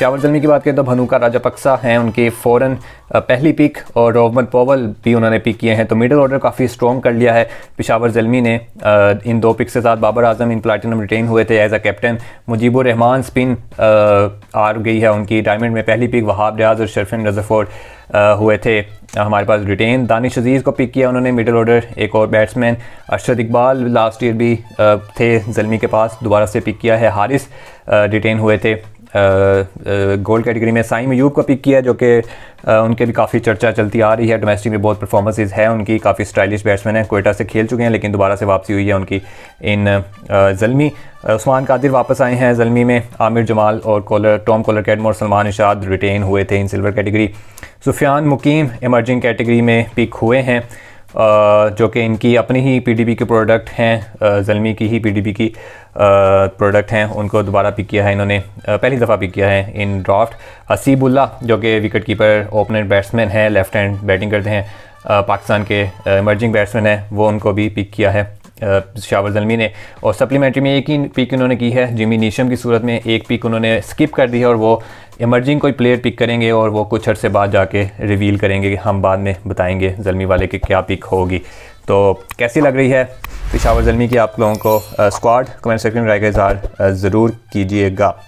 shower Zalmi की बात करें तो भनुका राजापक्सा हैं उनके फ़ौरन पहली पिक और रोहमद पोवल भी उन्होंने पिक किए हैं तो मिडल ऑर्डर काफ़ी स्ट्रॉन्ग कर लिया है पिशावर जलमी ने इन दो पिक के साथ Babar Azam in platinum retain हुए थे as a captain Mujibur Rahman spin आ गई है उनकी डायमंड में पहली पिक वहाब रियाज और शरफिन रज़फ़ोर हुए थे हमारे पास रिटेन दानिश अजीज़ को पिक किया उन्होंने मिडल ऑर्डर एक और batsman Arshad Iqbal last year भी थे जलमी के पास दोबारा से पिक किया है हारिस रिटेन हुए थे गोल्ड कैटेगरी में साइम यूब को पिक किया जो कि उनके भी काफ़ी चर्चा चलती आ रही है डोमेस्टिक में बहुत परफॉर्मेंसेज है उनकी काफ़ी स्टाइलिश बैट्समैन है कोयटा से खेल चुके हैं लेकिन दोबारा से वापसी हुई है उनकी इन जलमी उस्मान कादिर वापस आए हैं जलमी में आमिर जमाल और कॉलर टॉम कॉलर कैडम और सलमान इशाद रिटेन हुए थे in silver category Sufiyan Muqeem emerging category में पिक हुए हैं जो कि इनकी अपनी ही पीडीबी के प्रोडक्ट हैं जलमी की ही पीडीबी की प्रोडक्ट हैं उनको दोबारा पिक किया है इन्होंने पहली दफ़ा पिक किया है इन ड्राफ्ट हसीबुल्ला जो कि विकेट कीपर ओपनर बैट्समैन हैं लेफ्ट हैंड बैटिंग करते हैं पाकिस्तान के इमर्जिंग बैट्समैन हैं वो उनको भी पिक किया है शावर जलमी ने और सप्लीमेंट्री में एक ही पिक उन्होंने की है जिमी नीशम की सूरत में एक पिक उन्होंने स्किप कर दी है और वो इमर्जिंग कोई प्लेयर पिक करेंगे और वो कुछ अर्से बाद जाके रिवील करेंगे कि हम बाद में बताएंगे जलमी वाले की क्या पिक होगी तो कैसी लग रही है पिशावर जलमी की आप लोगों को स्क्वाड कमेंट सेक्शन में राय का इजहार ज़रूर कीजिएगा